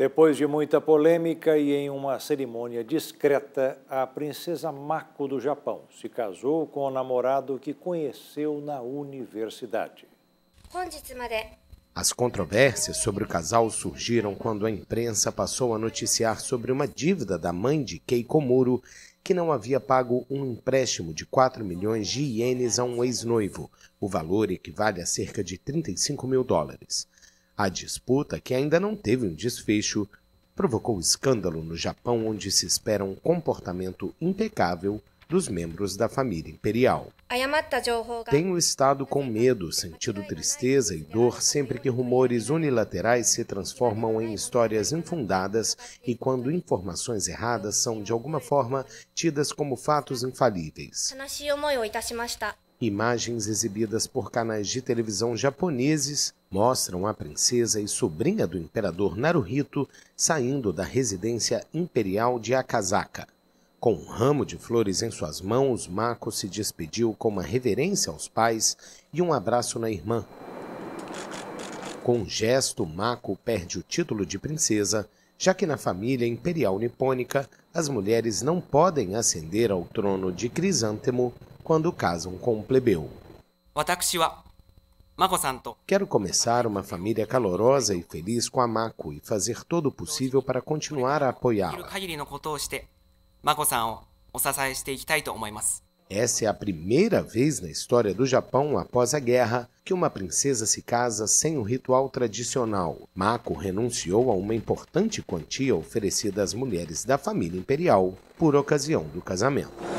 Depois de muita polêmica e em uma cerimônia discreta, a princesa Mako do Japão se casou com o namorado que conheceu na universidade. As controvérsias sobre o casal surgiram quando a imprensa passou a noticiar sobre uma dívida da mãe de Keiko Muro que não havia pago um empréstimo de 4 milhões de ienes a um ex-noivo. O valor equivale a cerca de 35 mil dólares. A disputa, que ainda não teve um desfecho, provocou escândalo no Japão, onde se espera um comportamento impecável dos membros da família imperial. Tenho estado com medo, sentido tristeza e dor sempre que rumores unilaterais se transformam em histórias infundadas e quando informações erradas são de alguma forma tidas como fatos infalíveis. Imagens exibidas por canais de televisão japoneses mostram a princesa e sobrinha do imperador Naruhito saindo da residência imperial de Akasaka. Com um ramo de flores em suas mãos, Mako se despediu com uma reverência aos pais e um abraço na irmã. Com um gesto, Mako perde o título de princesa, já que na família imperial nipônica as mulheres não podem ascender ao trono de crisântemo quando casam com um plebeu. Quero começar uma família calorosa e feliz com a Mako e fazer todo o possível para continuar a apoiá-la. Essa é a primeira vez na história do Japão após a guerra que uma princesa se casa sem o ritual tradicional. Mako renunciou a uma importante quantia oferecida às mulheres da família imperial por ocasião do casamento.